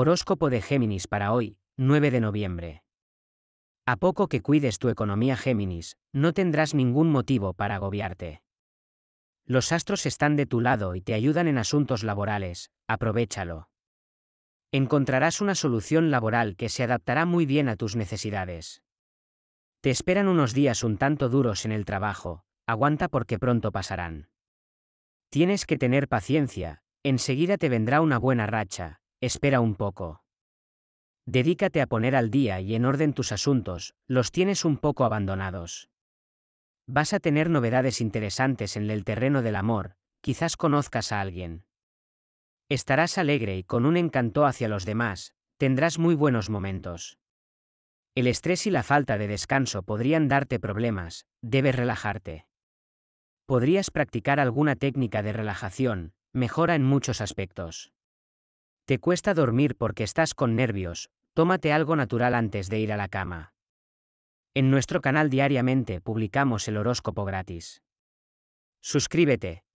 Horóscopo de Géminis para hoy, 9 de noviembre. A poco que cuides tu economía Géminis, no tendrás ningún motivo para agobiarte. Los astros están de tu lado y te ayudan en asuntos laborales, aprovechalo. Encontrarás una solución laboral que se adaptará muy bien a tus necesidades. Te esperan unos días un tanto duros en el trabajo, aguanta porque pronto pasarán. Tienes que tener paciencia, enseguida te vendrá una buena racha, Espera un poco. Dedícate a poner al día y en orden tus asuntos, los tienes un poco abandonados. Vas a tener novedades interesantes en el terreno del amor, quizás conozcas a alguien. Estarás alegre y con un encanto hacia los demás, tendrás muy buenos momentos. El estrés y la falta de descanso podrían darte problemas, debes relajarte. Podrías practicar alguna técnica de relajación, mejora en muchos aspectos. Te cuesta dormir porque estás con nervios, tómate algo natural antes de ir a la cama. En nuestro canal diariamente publicamos el horóscopo gratis. Suscríbete.